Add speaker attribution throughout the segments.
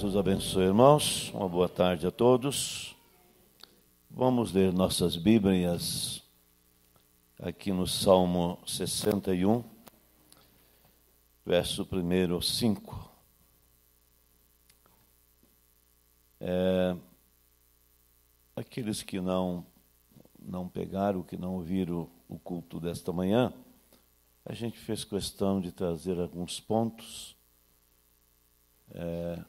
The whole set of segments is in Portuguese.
Speaker 1: Deus abençoe, irmãos. Uma boa tarde a todos. Vamos ler nossas Bíblias aqui no Salmo 61, verso 1 5. É, aqueles que não, não pegaram, que não ouviram o culto desta manhã, a gente fez questão de trazer alguns pontos. É,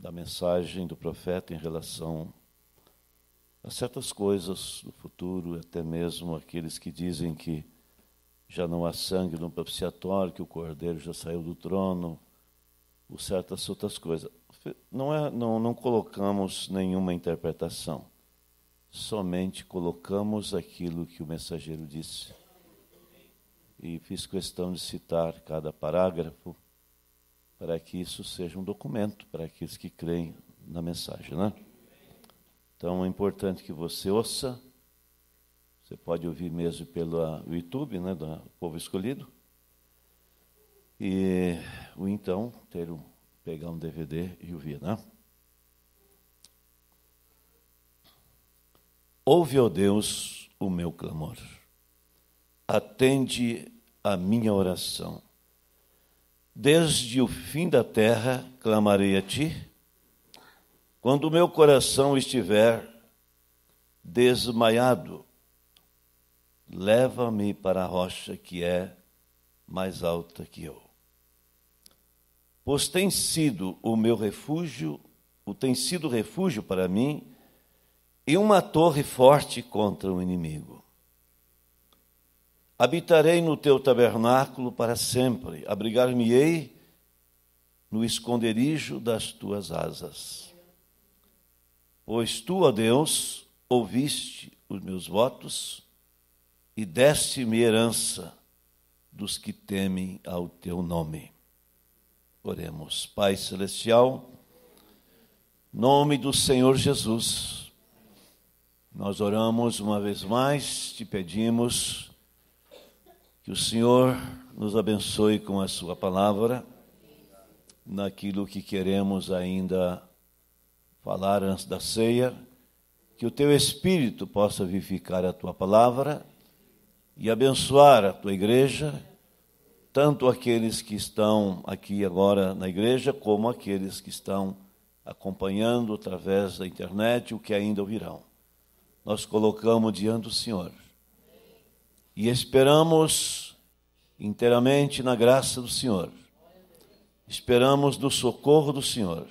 Speaker 1: da mensagem do profeta em relação a certas coisas do futuro, até mesmo aqueles que dizem que já não há sangue no propiciatório, que o cordeiro já saiu do trono, ou certas outras coisas. Não, é, não, não colocamos nenhuma interpretação, somente colocamos aquilo que o mensageiro disse. E fiz questão de citar cada parágrafo para que isso seja um documento para aqueles que creem na mensagem. Né? Então é importante que você ouça. Você pode ouvir mesmo pelo ah, YouTube, né, do Povo Escolhido. E ou então ter um, pegar um DVD e ouvir, né? Ouve, ó Deus, o meu clamor. Atende a minha oração Desde o fim da terra clamarei a ti. Quando o meu coração estiver desmaiado, leva-me para a rocha que é mais alta que eu. Pois tem sido o meu refúgio, o tem sido refúgio para mim, e uma torre forte contra o inimigo. Habitarei no teu tabernáculo para sempre, abrigar-me-ei no esconderijo das tuas asas. Pois tu, ó Deus, ouviste os meus votos e deste-me herança dos que temem ao teu nome. Oremos, Pai Celestial, nome do Senhor Jesus, nós oramos uma vez mais, te pedimos que o Senhor nos abençoe com a Sua palavra, naquilo que queremos ainda falar antes da ceia. Que o Teu Espírito possa vivificar a Tua palavra e abençoar a Tua igreja, tanto aqueles que estão aqui agora na igreja, como aqueles que estão acompanhando através da internet o que ainda ouvirão. Nós colocamos diante do Senhor e esperamos inteiramente na graça do Senhor. Esperamos do socorro do Senhor.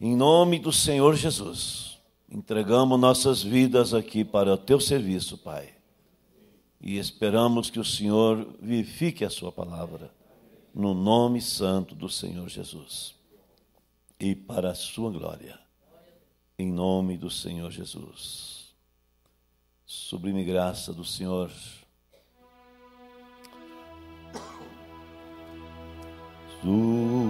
Speaker 1: Em nome do Senhor Jesus, entregamos nossas vidas aqui para o teu serviço, Pai. E esperamos que o Senhor vivifique a sua palavra, no nome santo do Senhor Jesus. E para a sua glória, em nome do Senhor Jesus sublime graça do Senhor. Su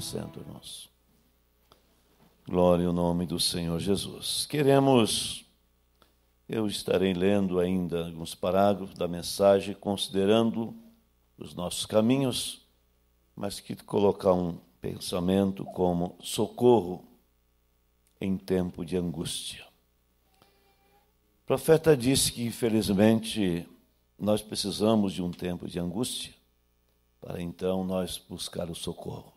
Speaker 1: sendo nosso. Glória ao nome do Senhor Jesus. Queremos, eu estarei lendo ainda alguns parágrafos da mensagem, considerando os nossos caminhos, mas que colocar um pensamento como socorro em tempo de angústia. O profeta disse que, infelizmente, nós precisamos de um tempo de angústia para então nós buscar o socorro.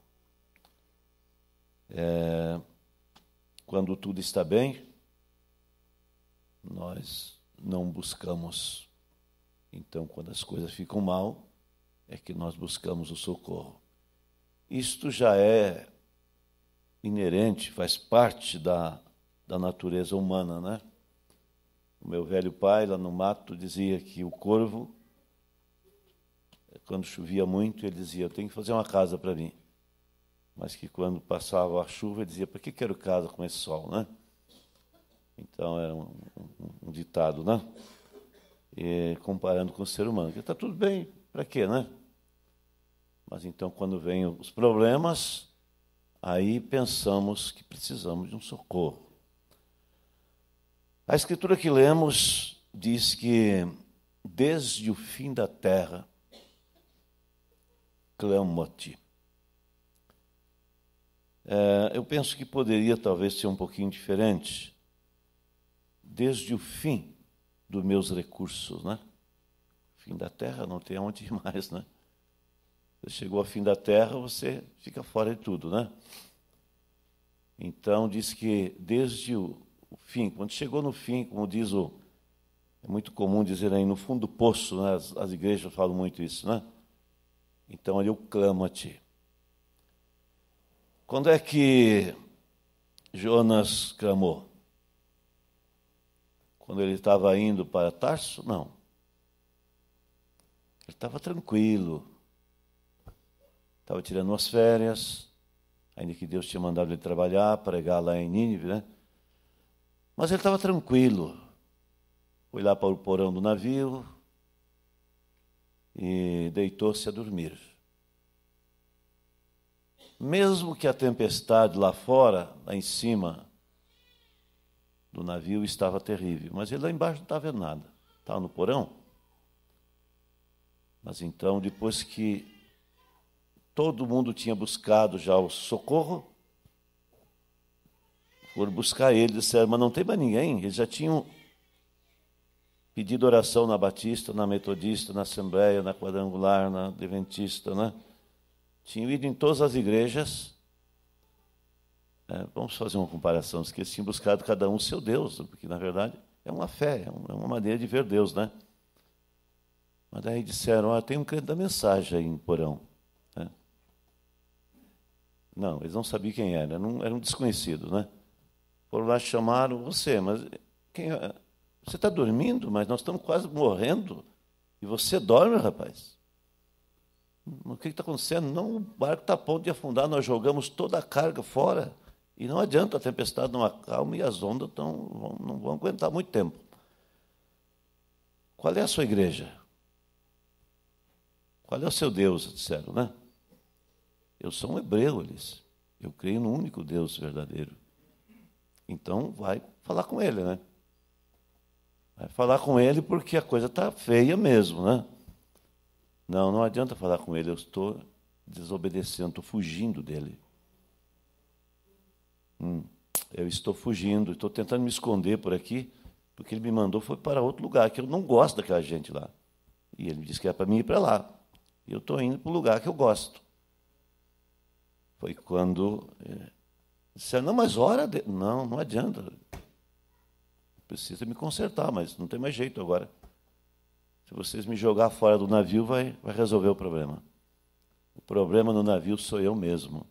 Speaker 1: É, quando tudo está bem, nós não buscamos. Então, quando as coisas ficam mal, é que nós buscamos o socorro. Isto já é inerente, faz parte da, da natureza humana, né? O meu velho pai, lá no mato, dizia que o corvo, quando chovia muito, ele dizia: Eu tenho que fazer uma casa para mim mas que quando passava a chuva dizia: Para que quero casa com esse sol, né? Então era um, um, um ditado, né? E, comparando com o ser humano, que está tudo bem, para quê, né? Mas então, quando vêm os problemas, aí pensamos que precisamos de um socorro. A escritura que lemos diz que desde o fim da terra clamo a ti. Eh, eu penso que poderia talvez ser um pouquinho diferente. Desde o fim dos meus recursos, né? Fim da terra, não tem aonde ir mais, né? Você chegou ao fim da terra, você fica fora de tudo, né? Então, diz que desde o, o fim, quando chegou no fim, como diz o. É muito comum dizer aí, no fundo do poço, né? as, as igrejas falam muito isso, né? Então, ali eu clamo a ti. Quando é que Jonas clamou? Quando ele estava indo para Tarso? Não. Ele estava tranquilo. Estava tirando umas férias, ainda que Deus tinha mandado ele trabalhar, pregar lá em Nínive, né? Mas ele estava tranquilo. Foi lá para o porão do navio e deitou-se a dormir mesmo que a tempestade lá fora, lá em cima do navio, estava terrível, mas ele lá embaixo não estava vendo nada, estava no porão. Mas então, depois que todo mundo tinha buscado já o socorro, foram buscar ele, disseram, mas não tem mais ninguém, eles já tinham pedido oração na Batista, na Metodista, na Assembleia, na Quadrangular, na Adventista, né? tinham ido em todas as igrejas. É, vamos fazer uma comparação, que eles tinham buscado cada um seu Deus, porque na verdade é uma fé, é, é uma maneira de ver Deus, né? Mas daí disseram: ah, tem um crente da mensagem aí em Porão. É. Não, eles não sabiam quem era, era um, era um desconhecido, né? Foram lá chamaram você, mas quem, é? você está dormindo, mas nós estamos quase morrendo. E você dorme, rapaz o que está acontecendo? Não, o barco está a ponto de afundar, nós jogamos toda a carga fora e não adianta, a tempestade não acalma e as ondas tão, não vão aguentar muito tempo. Qual é a sua igreja? Qual é o seu Deus? Disseram, né? Eu sou um hebreu, eles. Eu creio no único Deus verdadeiro. Então, vai falar com ele, né? Vai falar com ele porque a coisa está feia mesmo, né? Não, não adianta falar com ele, eu estou desobedecendo, estou fugindo dele. Hum, eu estou fugindo, estou tentando me esconder por aqui, porque ele me mandou foi para outro lugar, que eu não gosto daquela gente lá. E ele me disse que era para mim ir para lá. E eu estou indo para o lugar que eu gosto. Foi quando é, disseram, não, mas ora, de... não, não adianta. Precisa me consertar, mas não tem mais jeito agora. Se vocês me jogar fora do navio, vai, vai resolver o problema. O problema no navio sou eu mesmo.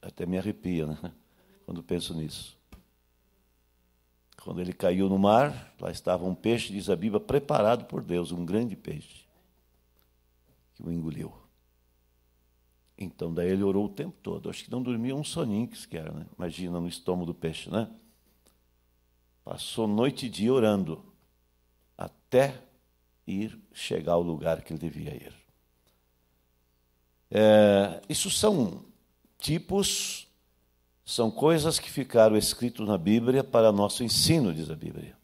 Speaker 1: Até me arrepia, né? Quando penso nisso. Quando ele caiu no mar, lá estava um peixe, diz a Bíblia, preparado por Deus, um grande peixe, que o engoliu. Então, daí ele orou o tempo todo. Acho que não dormia um soninho que sequer, né? Imagina no estômago do peixe, né? Passou noite e dia orando, até ir chegar ao lugar que ele devia ir. É, isso são tipos, são coisas que ficaram escritas na Bíblia para nosso ensino, diz a Bíblia.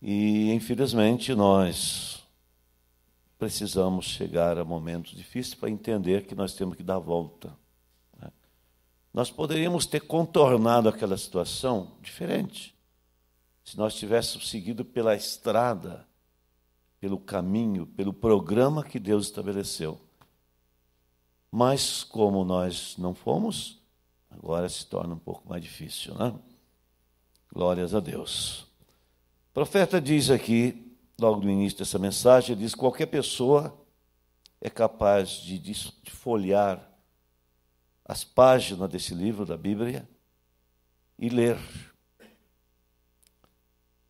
Speaker 1: E, infelizmente, nós precisamos chegar a momentos difíceis para entender que nós temos que dar volta nós poderíamos ter contornado aquela situação diferente, se nós tivéssemos seguido pela estrada, pelo caminho, pelo programa que Deus estabeleceu. Mas como nós não fomos, agora se torna um pouco mais difícil, né? Glórias a Deus. O profeta diz aqui, logo no início dessa mensagem, ele diz: qualquer pessoa é capaz de desfolhar as páginas desse livro da Bíblia e ler.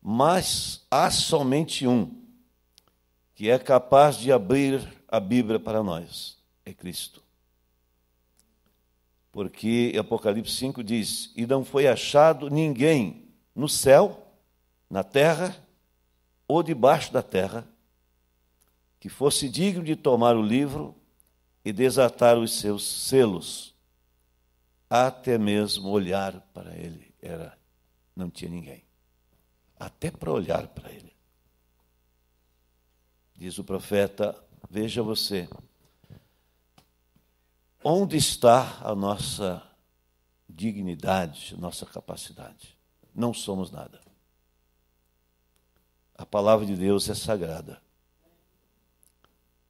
Speaker 1: Mas há somente um que é capaz de abrir a Bíblia para nós: é Cristo. Porque Apocalipse 5 diz: E não foi achado ninguém no céu, na terra ou debaixo da terra que fosse digno de tomar o livro e desatar os seus selos até mesmo olhar para ele era não tinha ninguém. Até para olhar para ele. Diz o profeta: Veja você, onde está a nossa dignidade, nossa capacidade? Não somos nada. A palavra de Deus é sagrada.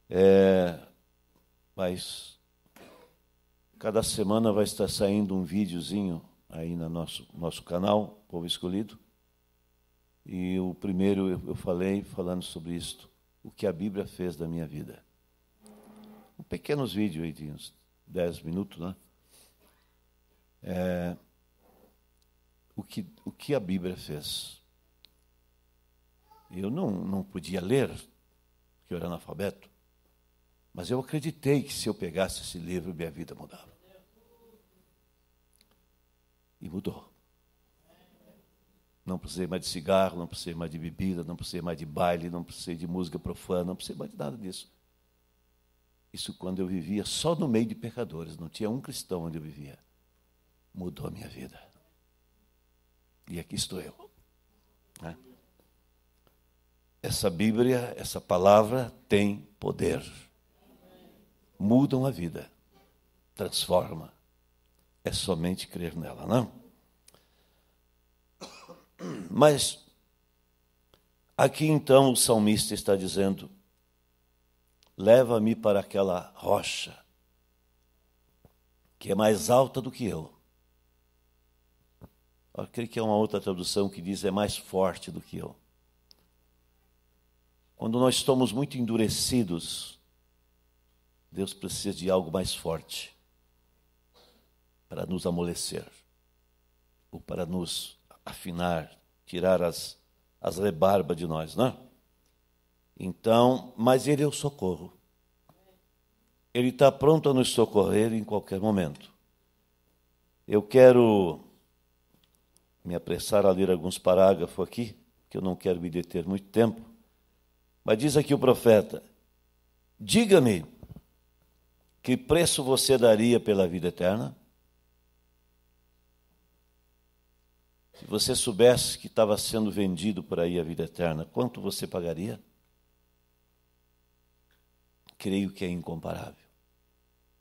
Speaker 1: É, mas Cada semana vai estar saindo um videozinho aí no nosso, nosso canal, Povo Escolhido. E o primeiro eu falei falando sobre isto, o que a Bíblia fez da minha vida. Um pequenos vídeo aí de uns 10 minutos, né? É, o, que, o que a Bíblia fez. Eu não, não podia ler, porque eu era analfabeto, mas eu acreditei que se eu pegasse esse livro, minha vida mudava e mudou. Não precisei mais de cigarro, não precisei mais de bebida, não precisei mais de baile, não precisei de música profana, não precisei mais de nada disso. Isso quando eu vivia só no meio de pecadores, não tinha um cristão onde eu vivia. Mudou a minha vida. E aqui estou eu. Né? Essa Bíblia, essa palavra tem poder. Mudam a vida, transforma é somente crer nela, não? Né? Mas aqui então o salmista está dizendo: leva-me para aquela rocha que é mais alta do que eu. Eu creio que é uma outra tradução que diz é mais forte do que eu. Quando nós estamos muito endurecidos, Deus precisa de algo mais forte para nos amolecer, ou para nos afinar, tirar as, as rebarbas de nós, não é? Então, mas Ele é o socorro. Ele está pronto a nos socorrer em qualquer momento. Eu quero me apressar a ler alguns parágrafos aqui, que eu não quero me deter muito tempo. Mas diz aqui o profeta: Diga-me que preço você daria pela vida eterna? Se você soubesse que estava sendo vendido por aí a vida eterna, quanto você pagaria? Creio que é incomparável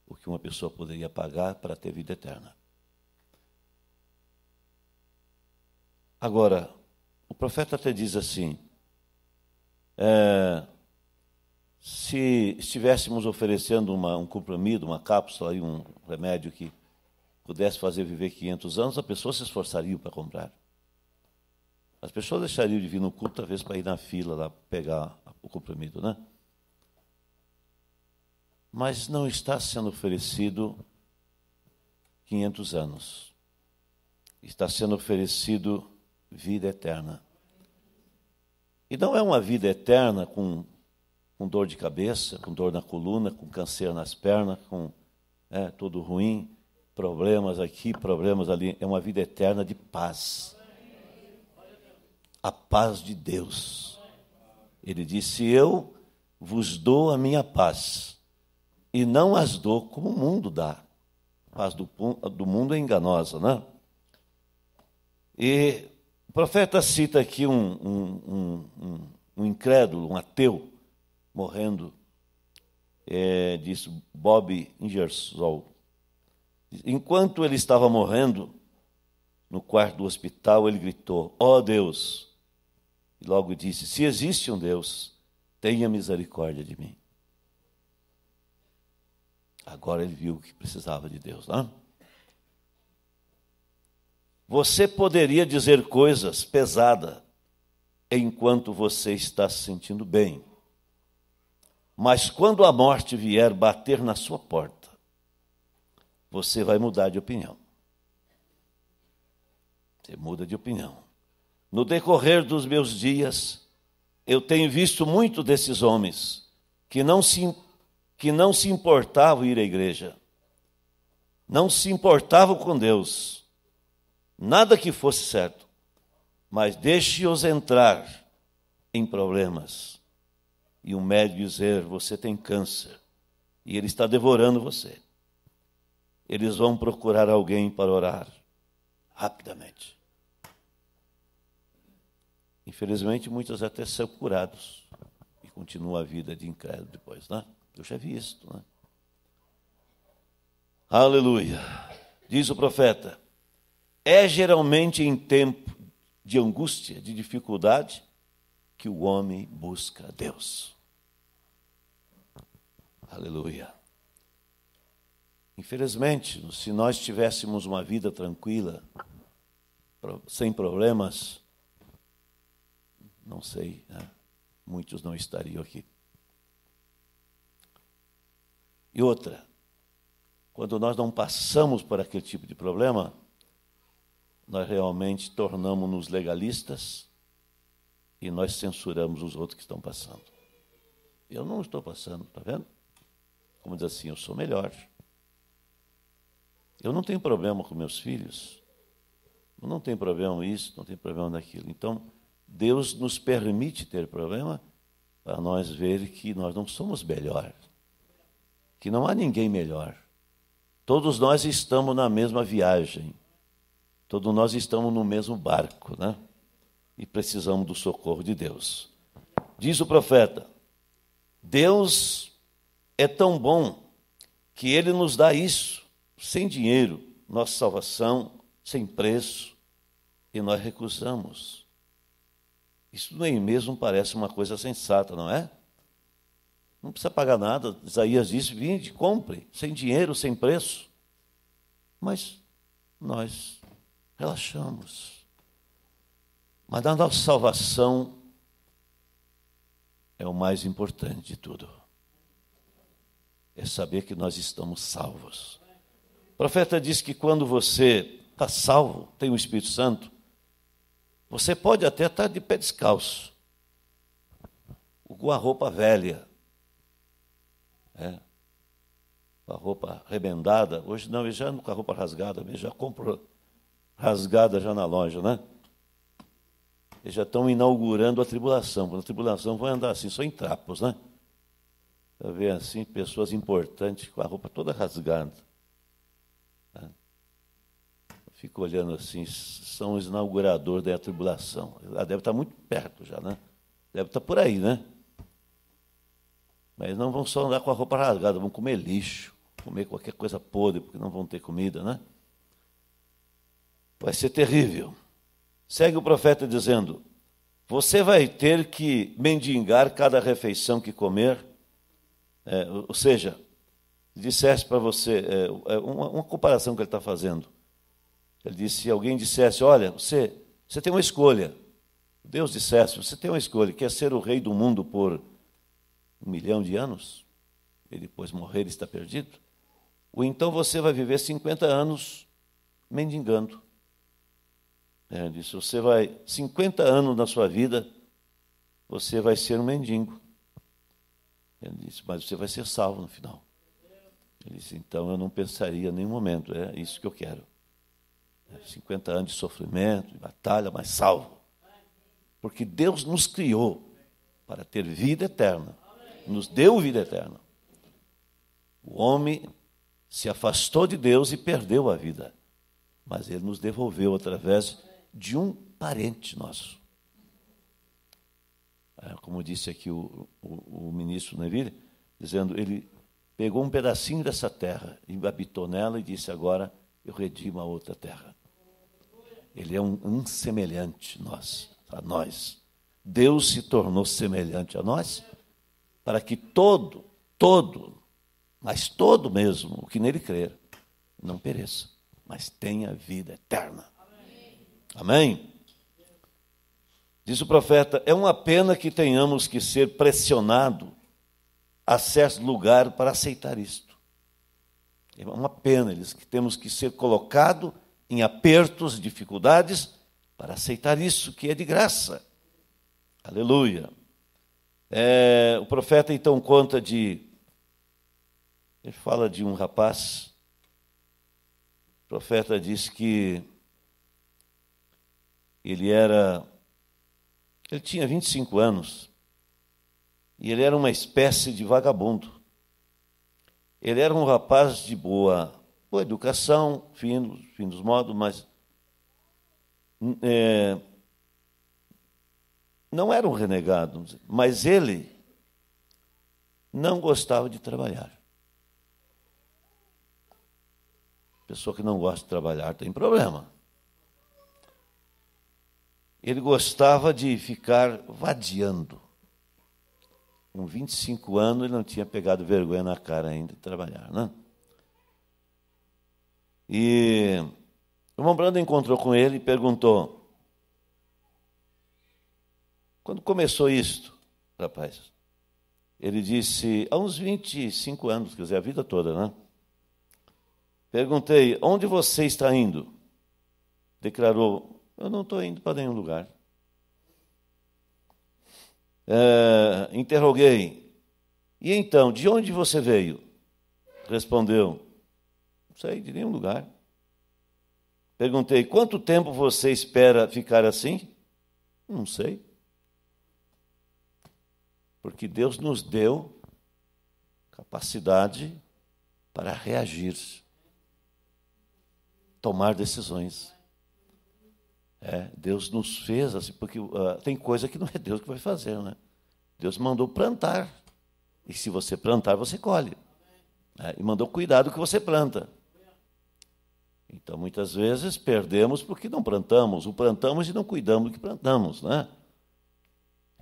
Speaker 1: o que uma pessoa poderia pagar para ter vida eterna. Agora, o profeta até diz assim: é, se estivéssemos oferecendo uma, um comprimido, uma cápsula, e um remédio que pudesse fazer viver 500 anos, a pessoa se esforçaria para comprar. As pessoas deixariam de vir no culto, talvez, para ir na fila lá pegar o comprimido, né? Mas não está sendo oferecido 500 anos. Está sendo oferecido vida eterna. E não é uma vida eterna com, com dor de cabeça, com dor na coluna, com câncer nas pernas, com é, tudo ruim problemas aqui, problemas ali. É uma vida eterna de paz. A paz de Deus. Ele disse: Eu vos dou a minha paz, e não as dou como o mundo dá. A paz do, do mundo é enganosa, né? E o profeta cita aqui um, um, um, um incrédulo, um ateu, morrendo, é, diz Bob Ingersoll Enquanto ele estava morrendo, no quarto do hospital, ele gritou: Ó oh, Deus! E logo disse: Se existe um Deus, tenha misericórdia de mim. Agora ele viu que precisava de Deus, não? Né? Você poderia dizer coisas pesadas enquanto você está se sentindo bem. Mas quando a morte vier bater na sua porta, você vai mudar de opinião. Você muda de opinião. No decorrer dos meus dias, eu tenho visto muito desses homens que não se, que não se importavam ir à igreja, não se importavam com Deus, nada que fosse certo, mas deixe-os entrar em problemas e o médico dizer: Você tem câncer e ele está devorando você eles vão procurar alguém para orar rapidamente. Infelizmente, muitos até são curados e continuam a vida de incrédulo depois, né? Eu já vi isso, né? Aleluia. Diz o profeta: é geralmente em tempo de angústia, de dificuldade, que o homem busca a Deus. Aleluia. Infelizmente, se nós tivéssemos uma vida tranquila, sem problemas, não sei, né? muitos não estariam aqui. E outra, quando nós não passamos por aquele tipo de problema, nós realmente tornamos-nos legalistas e nós censuramos os outros que estão passando. Eu não estou passando, está vendo? Como diz assim, eu sou melhor. Eu não tenho problema com meus filhos. não tenho problema com isso, não tenho problema daquilo. Então, Deus nos permite ter problema para nós ver que nós não somos melhor. Que não há ninguém melhor. Todos nós estamos na mesma viagem. Todos nós estamos no mesmo barco, né? E precisamos do socorro de Deus. Diz o profeta: Deus é tão bom que ele nos dá isso sem dinheiro, nossa salvação sem preço, e nós recusamos. Isso nem mesmo parece uma coisa sensata, não é? Não precisa pagar nada. Isaías disse: vinde, compre, sem dinheiro, sem preço. Mas nós relaxamos. Mas a nossa salvação é o mais importante de tudo. É saber que nós estamos salvos profeta diz que quando você está salvo, tem o Espírito Santo, você pode até estar tá de pé descalço, com a roupa velha, é, com a roupa remendada. Hoje não, eu já com a roupa rasgada, eu já compro rasgada já na loja, né? Eles já estão inaugurando a tribulação. Na tribulação vão andar assim, só em trapos, né? Vai ver assim pessoas importantes com a roupa toda rasgada fico olhando assim, São os inauguradores da Tribulação. Ela ah, deve estar tá muito perto já, né? Deve estar tá por aí, né? Mas não vão só andar com a roupa rasgada, vão comer lixo, comer qualquer coisa podre, porque não vão ter comida, né? Vai ser terrível. Segue o profeta dizendo: Você vai ter que mendigar cada refeição que comer. É, ou seja, dissesse para você, é, é, uma, uma comparação que ele está fazendo ele disse: se alguém dissesse, olha, você, você tem uma escolha. Deus dissesse, você tem uma escolha, quer ser o rei do mundo por um milhão de anos e depois morrer e estar perdido? Ou então você vai viver 50 anos mendigando. É, ele disse, você vai, 50 anos da sua vida, você vai ser um mendigo. Ele disse, mas você vai ser salvo no final. Ele disse, então eu não pensaria em nenhum momento, é isso que eu quero. 50 né, anos de sofrimento, de batalha, mas salvo. Porque Deus nos criou para ter vida eterna. Nos deu vida eterna. O homem se afastou de Deus e perdeu a vida. Mas ele nos devolveu através de um parente nosso. É, como disse aqui o, o, o ministro Neville, dizendo, ele pegou um pedacinho dessa terra e habitou nela e disse: Agora eu redimo a outra terra. Ele é um, um semelhante nós, a nós. Deus se tornou semelhante a nós para que todo, todo, mas todo mesmo, o que nele crer, não pereça, mas tenha vida eterna. Amém? Amém? Diz o profeta: é uma pena que tenhamos que ser pressionado a certo lugar para aceitar isto. É uma pena, eles que temos que ser colocado em apertos, dificuldades, para aceitar isso que é de graça. Aleluia. É, o profeta então conta de. Ele fala de um rapaz. O profeta diz que ele era. Ele tinha 25 anos. E ele era uma espécie de vagabundo. Ele era um rapaz de boa Boa educação, finos, dos modos, mas hum, é, não era um renegado, mas ele não gostava de trabalhar. Pessoa que não gosta de trabalhar tem problema. Ele gostava de ficar vadiando. Com 25 anos, ele não tinha pegado vergonha na cara ainda de trabalhar, né? E o irmão Brando encontrou com ele e perguntou: Quando começou isto, rapaz? Ele disse: Há uns 25 anos, quer dizer, a vida toda, né? Perguntei: Onde você está indo? Declarou: Eu não estou indo para nenhum lugar. É, interroguei: E então, de onde você veio? Respondeu: sei de nenhum lugar. Perguntei: quanto tempo você espera ficar assim? Não sei. Porque Deus nos deu capacidade para reagir, tomar decisões. É, Deus nos fez assim, porque uh, tem coisa que não é Deus que vai fazer, né? Deus mandou plantar. E se você plantar, você colhe. É, e mandou cuidado que você planta. Então, muitas vezes, perdemos porque não plantamos, o plantamos e não cuidamos do que plantamos. Né?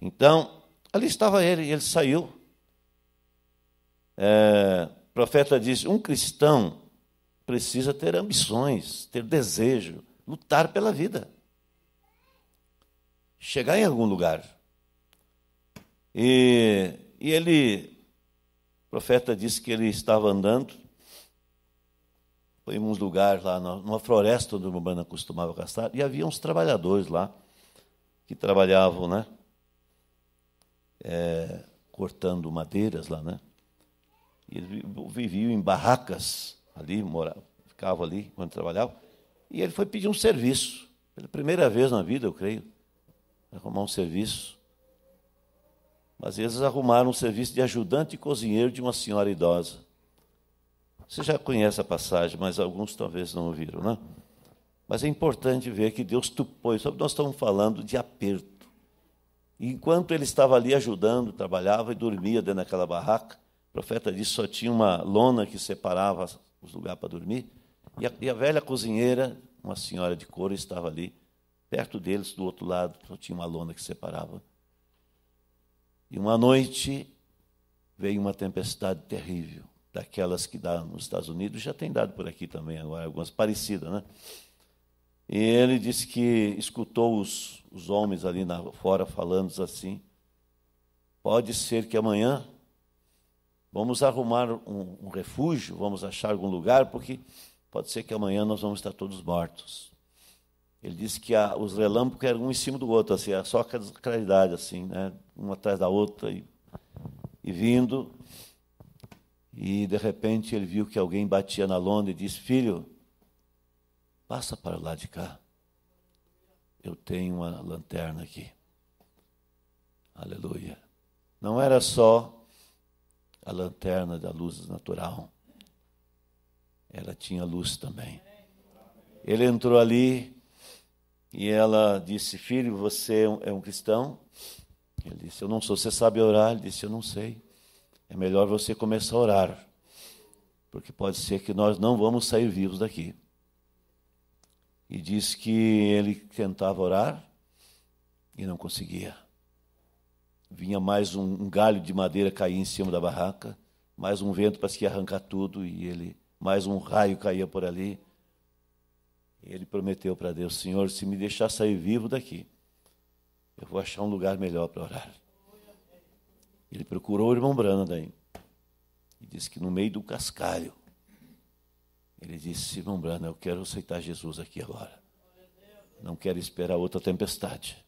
Speaker 1: Então, ali estava ele, ele saiu. É, o profeta disse: um cristão precisa ter ambições, ter desejo, lutar pela vida, chegar em algum lugar. E, e ele, o profeta disse que ele estava andando em uns lugares lá, numa floresta onde o Umbanda costumava gastar, e havia uns trabalhadores lá que trabalhavam, né? É, cortando madeiras lá, né? E eles viviam em barracas ali, ficavam ali quando trabalhavam. E ele foi pedir um serviço. Pela primeira vez na vida, eu creio, arrumar um serviço. Mas eles arrumaram um serviço de ajudante cozinheiro de uma senhora idosa. Você já conhece a passagem, mas alguns talvez não ouviram, né? Mas é importante ver que Deus tupou isso. Nós estamos falando de aperto. enquanto ele estava ali ajudando, trabalhava e dormia dentro daquela barraca, o profeta disse só tinha uma lona que separava os lugares para dormir. E a, e a velha cozinheira, uma senhora de couro, estava ali, perto deles, do outro lado, só tinha uma lona que separava. E uma noite veio uma tempestade terrível daquelas que dá nos Estados Unidos, já tem dado por aqui também agora, algumas parecidas, né? E ele disse que escutou os, os homens ali na, fora falando assim: pode ser que amanhã vamos arrumar um, um refúgio, vamos achar algum lugar, porque pode ser que amanhã nós vamos estar todos mortos. Ele disse que a, os relâmpagos eram um em cima do outro, assim, só a claridade, assim, né? uma atrás da outra, e, e vindo, e de repente ele viu que alguém batia na lona e disse: Filho, passa para lá de cá. Eu tenho uma lanterna aqui. Aleluia. Não era só a lanterna da luz natural, ela tinha luz também. Ele entrou ali e ela disse: Filho, você é um é cristão? Ele disse: Eu não sou. Você sabe orar? Ele disse: Eu não sei é melhor você começar a orar, porque pode ser que nós não vamos sair vivos daqui. E diz que ele tentava orar e não conseguia. Vinha mais um, um galho de madeira cair em cima da barraca, mais um vento para se arrancar tudo e ele, mais um raio caía por ali. Ele prometeu para Deus, Senhor, se me deixar sair vivo daqui, eu vou achar um lugar melhor para orar. Ele procurou o irmão Branham e disse que no meio do cascalho, ele disse, irmão Branham, eu quero aceitar Jesus aqui agora. Não quero esperar outra tempestade.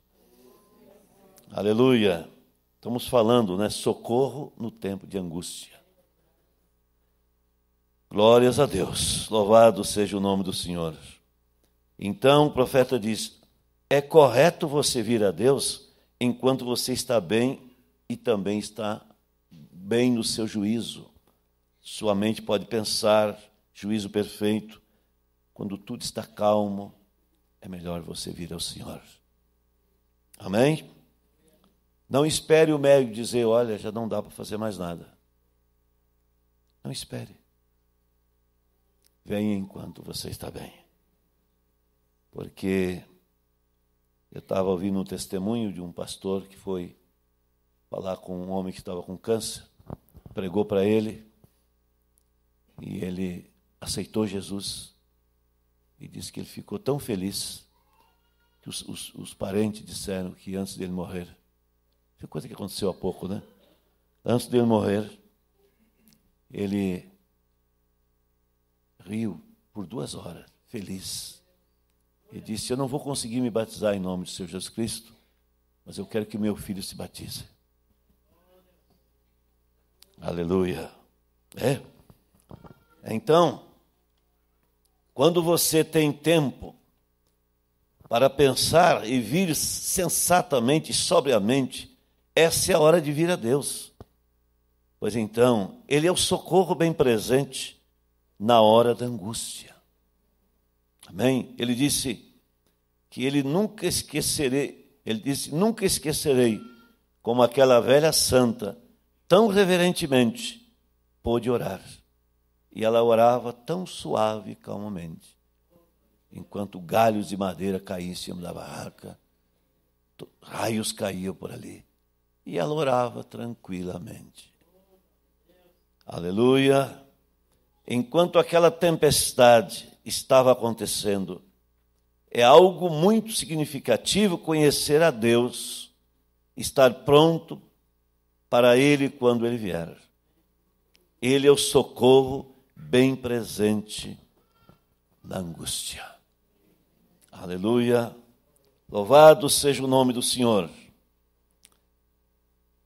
Speaker 1: Aleluia. Estamos falando, né? Socorro no tempo de angústia. Glórias a Deus. Louvado seja o nome do Senhor. Então o profeta diz: É correto você vir a Deus enquanto você está bem e também está bem no seu juízo. Sua mente pode pensar, juízo perfeito, quando tudo está calmo, é melhor você vir ao Senhor. Amém? Não espere o médico dizer: olha, já não dá para fazer mais nada. Não espere. Venha enquanto você está bem. Porque eu estava ouvindo um testemunho de um pastor que foi falar com um homem que estava com câncer, pregou para ele e ele aceitou Jesus e disse que ele ficou tão feliz que os, os, os parentes disseram que antes dele morrer, que é coisa que aconteceu há pouco, né? Antes dele morrer, ele riu por duas horas, feliz. E disse: Eu não vou conseguir me batizar em nome do Senhor Jesus Cristo, mas eu quero que meu filho se batize. Aleluia. É? Então, quando você tem tempo para pensar e vir sensatamente, sobriamente, essa é a hora de vir a Deus. Pois então, Ele é o socorro bem presente na hora da angústia. Amém? Ele disse que ele nunca esquecerei, ele disse, nunca esquecerei como aquela velha santa tão reverentemente, pôde orar. E ela orava tão suave e calmamente, enquanto galhos de madeira caíam em cima da barraca, raios caíam por ali.
Speaker 2: E ela orava
Speaker 1: tranquilamente. Aleluia! Enquanto aquela tempestade estava acontecendo, é algo muito significativo conhecer a Deus, estar pronto para ele quando ele vier. Ele é o socorro bem presente na angústia. Aleluia. Louvado seja o nome do Senhor.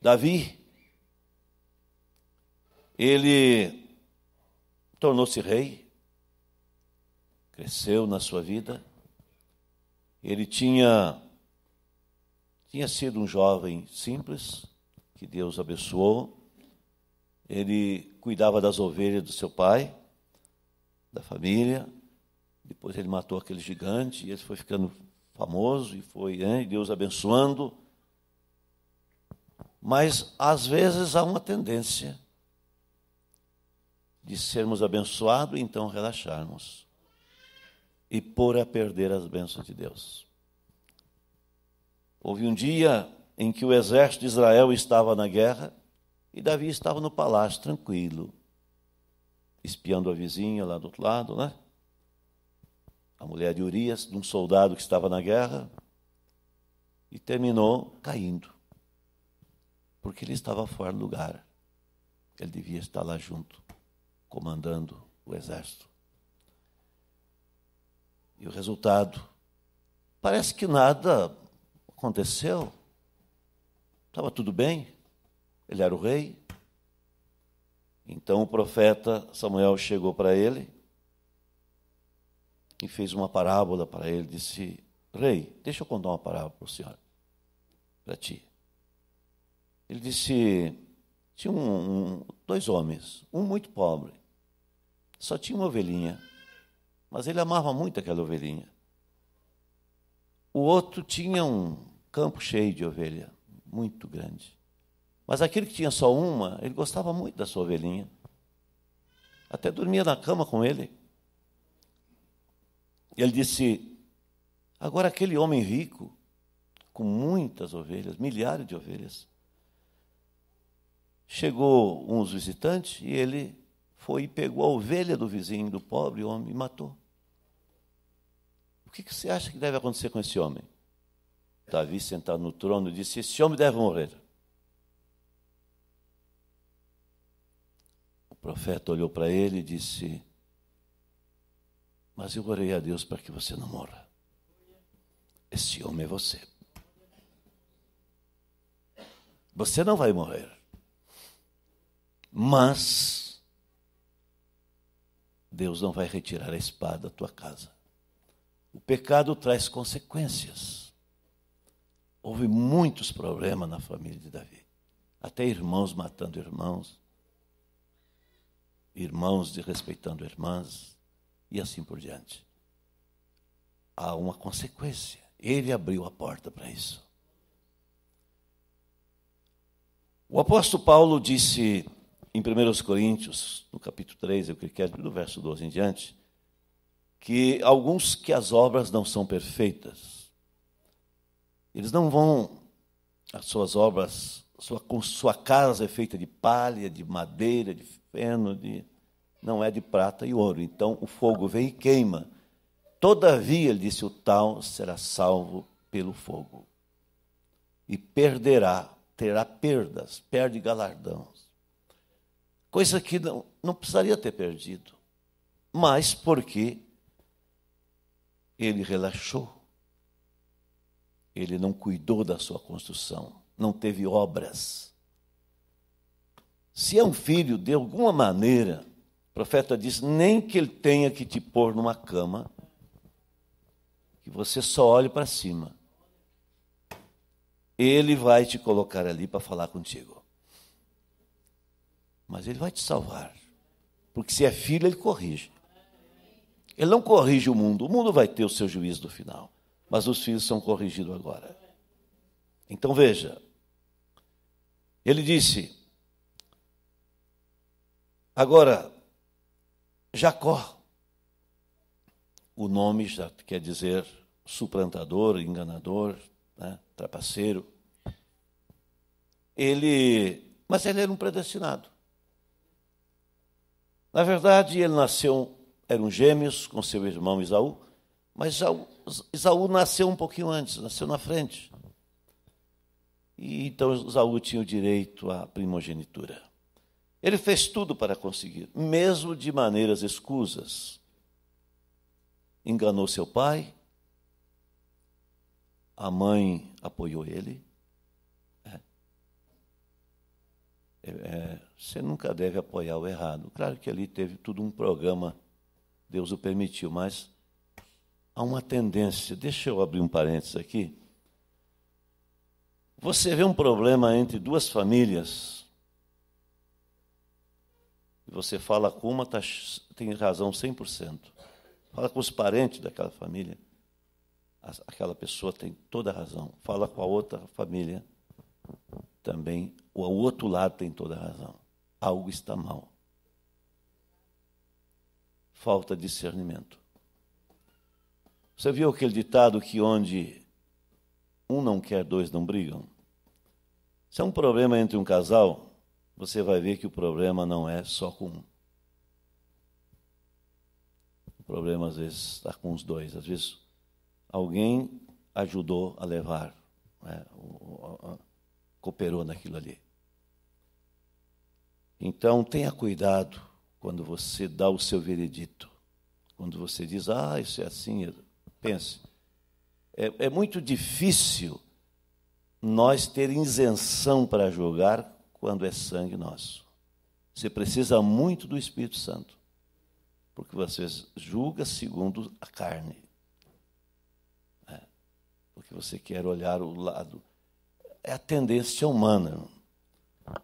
Speaker 1: Davi, ele tornou-se rei, cresceu na sua vida. Ele tinha tinha sido um jovem simples, que Deus abençoou. Ele cuidava das ovelhas do seu pai, da família. Depois ele matou aquele gigante e ele foi ficando famoso e foi hein, Deus abençoando. Mas às vezes há uma tendência de sermos abençoados e então relaxarmos e pôr a perder as bênçãos de Deus. Houve um dia em que o exército de Israel estava na guerra e Davi estava no palácio, tranquilo, espiando a vizinha lá do outro lado, né? A mulher de Urias, de um soldado que estava na guerra, e terminou caindo, porque ele estava fora do lugar. Ele devia estar lá junto, comandando o exército. E o resultado? Parece que nada aconteceu. Estava tudo bem, ele era o rei. Então o profeta Samuel chegou para ele e fez uma parábola para ele. Disse: Rei, deixa eu contar uma parábola para o senhor, para ti. Ele disse: Tinha um, um, dois homens, um muito pobre, só tinha uma ovelhinha, mas ele amava muito aquela ovelhinha. O outro tinha um campo cheio de ovelha muito grande. Mas aquele que tinha só uma, ele gostava muito da sua ovelhinha. Até dormia na cama com ele. Ele disse: Agora, aquele homem rico, com muitas ovelhas, milhares de ovelhas, chegou uns visitantes e ele foi e pegou a ovelha do vizinho, do pobre homem, e matou. O que, que você acha que deve acontecer com esse homem? Davi, sentado no trono, disse: Esse homem deve morrer. O profeta olhou para ele e disse: Mas eu orei a Deus para que você não morra. Esse homem é você. Você não vai morrer. Mas Deus não vai retirar a espada da tua casa. O pecado traz consequências houve muitos problemas na família de Davi. Até irmãos matando irmãos, irmãos desrespeitando irmãs, e assim por diante. Há uma consequência. Ele abriu a porta para isso. O apóstolo Paulo disse em 1 Coríntios, no capítulo 3, eu creio que é do verso 12 em diante, que alguns que as obras não são perfeitas, eles não vão, as suas obras, sua, sua casa é feita de palha, de madeira, de feno, de, não é de prata e ouro. Então o fogo vem e queima. Todavia, disse, o tal será salvo pelo fogo. E perderá, terá perdas, perde galardãos. Coisa que não, não precisaria ter perdido. Mas porque ele relaxou ele não cuidou da sua construção, não teve obras. Se é um filho, de alguma maneira, o profeta diz: nem que ele tenha que te pôr numa cama, que você só olhe para cima. Ele vai te colocar ali para falar contigo. Mas ele vai te salvar. Porque se é filho, ele corrige. Ele não corrige o mundo. O mundo vai ter o seu juízo no final mas os filhos são corrigidos agora. Então veja, ele disse: agora, Jacó, o nome já quer dizer suplantador, enganador, né, trapaceiro. Ele, mas ele era um predestinado. Na verdade, ele nasceu, eram gêmeos com seu irmão Isaú, mas Esaú, nasceu um pouquinho antes, nasceu na frente. E então Esaú tinha o direito à primogenitura. Ele fez tudo para conseguir, mesmo de maneiras escusas. Enganou seu pai, a mãe apoiou ele. É. É, é você nunca deve apoiar o errado. Claro que ali teve tudo um programa, Deus o permitiu, mas há uma tendência. Deixa eu abrir um parênteses aqui. Você vê um problema entre duas famílias. E você fala com uma, tá, tem razão 100%. Fala com os parentes daquela família. Aquela pessoa tem toda a razão. Fala com a outra família. Também o outro lado tem toda a razão. Algo está mal. Falta discernimento. Você viu aquele ditado que onde um não quer, dois não brigam? Se é um problema entre um casal, você vai ver que o problema não é só com um. O problema, às vezes, está com os dois. Às vezes, alguém ajudou a levar, né? cooperou naquilo ali. Então, tenha cuidado quando você dá o seu veredito. Quando você diz, ah, isso é assim, Pense. É, é muito difícil nós ter isenção para julgar quando é sangue nosso. Você precisa muito do Espírito Santo, porque você julga segundo a carne. Né? porque você quer olhar o lado. É a tendência humana.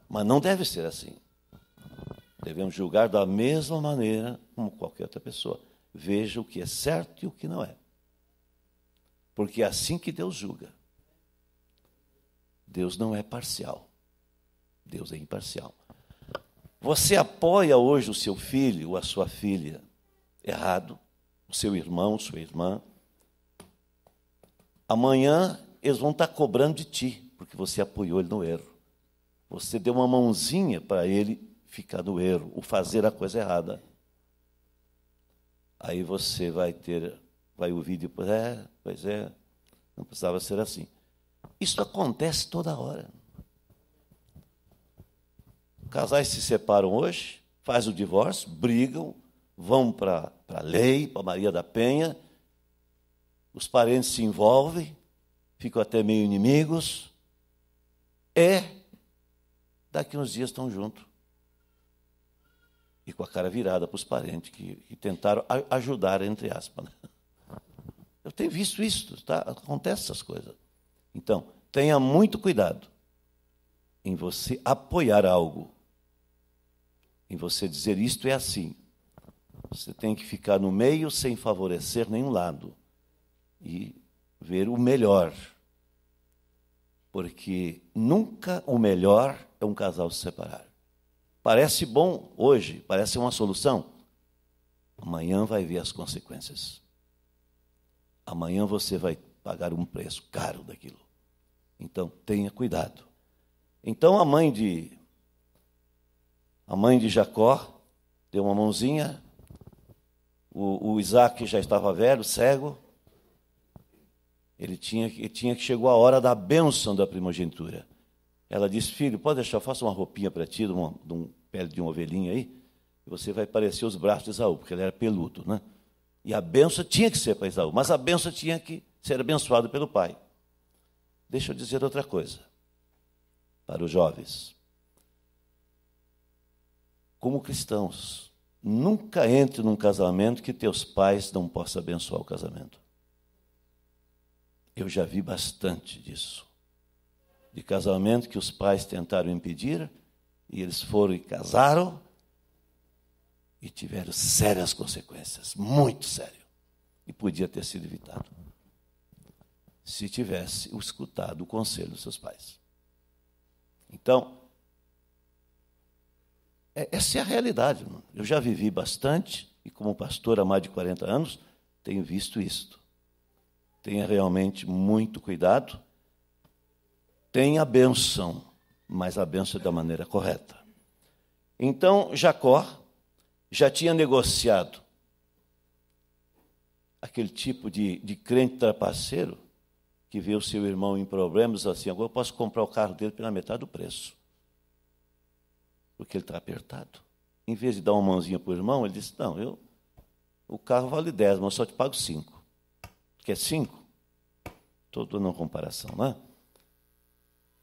Speaker 1: Mas não deve ser assim. Devemos julgar da mesma maneira como qualquer outra pessoa. Veja o que é certo e o que não é. Porque é assim que Deus julga. Deus não é parcial. Deus é imparcial. Você apoia hoje o seu filho ou a sua filha errado, o seu irmão, sua irmã. Amanhã eles vão estar cobrando de ti, porque você apoiou ele no erro. Você deu uma mãozinha para ele ficar no erro, ou fazer a coisa errada. Aí você vai ter vai ouvir depois, é, pois é, não precisava ser assim. Isso acontece toda hora. Casais se separam hoje, fazem o divórcio, brigam, vão para a lei, para Maria da Penha, os parentes se envolvem, ficam até meio inimigos, é daqui uns dias estão juntos. E com a cara virada para os parentes que, que tentaram ajudar, entre aspas. Né? Eu tenho visto isso, tá? acontece essas coisas. Então, tenha muito cuidado em você apoiar algo, em você dizer isto é assim. Você tem que ficar no meio sem favorecer nenhum lado e ver o melhor. Porque nunca o melhor é um casal se separar. Parece bom hoje, parece uma solução. Amanhã vai ver as consequências amanhã você vai pagar um preço caro daquilo. Então, tenha cuidado. Então, a mãe de a mãe de Jacó deu uma mãozinha. O, o Isaac já estava velho, cego. Ele tinha, ele tinha que chegou a hora da bênção da primogenitura. Ela disse: Filho, pode deixar, faça uma roupinha para ti, de, uma, de um pele de uma ovelhinha aí. E você vai parecer os braços de Isaú, porque ele era peludo, né? E a benção tinha que ser para Esaú, mas a benção tinha que ser abençoado pelo pai. Deixa eu dizer outra coisa para os jovens. Como cristãos, nunca entre num casamento que teus pais não possam abençoar o casamento. Eu já vi bastante disso. De casamento que os pais tentaram impedir e eles foram e casaram e tiveram sérias consequências, muito sério. E podia ter sido evitado se tivesse escutado o conselho dos seus pais. Então, é, essa é a realidade. Mano. Eu já vivi bastante, e como pastor há mais de 40 anos, tenho visto isto. Tenha realmente muito cuidado. Tenha a bênção, mas a bênção é da maneira correta. Então, Jacó já tinha negociado aquele tipo de, de crente trapaceiro que vê o seu irmão em problemas assim, agora eu posso comprar o carro dele pela metade do preço. Porque ele está apertado. Em vez de dar uma mãozinha para o irmão, ele disse, não, eu, o carro vale 10, mas eu só te pago 5. Quer 5? Estou dando uma comparação, não é?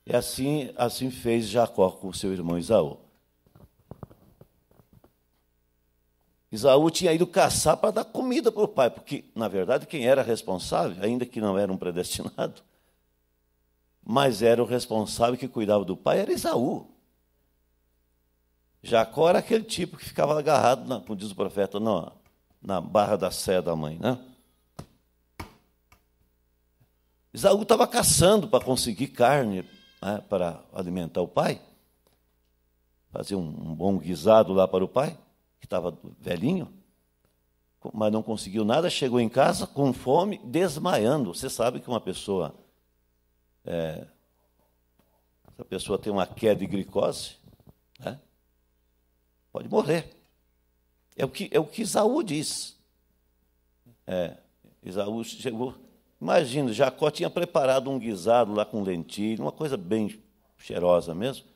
Speaker 1: E assim, assim fez Jacó com o seu irmão Isaú. Isaú tinha ido caçar para dar comida para o pai, porque, na verdade, quem era responsável, ainda que não era um predestinado, mas era o responsável que cuidava do pai, era Isaú. Jacó era aquele tipo que ficava agarrado, na, como diz o profeta, na, na barra da sé da mãe, né? Isaú estava caçando para conseguir carne né, para alimentar o pai, fazer um, um bom guisado lá para o pai que estava velhinho, mas não conseguiu nada, chegou em casa com fome, desmaiando. Você sabe que uma pessoa. É, essa pessoa tem uma queda de glicose, né? pode morrer. É o que, é o que Isaú diz. É, Isaú chegou. Imagina, Jacó tinha preparado um guisado lá com lentilha, uma coisa bem cheirosa mesmo.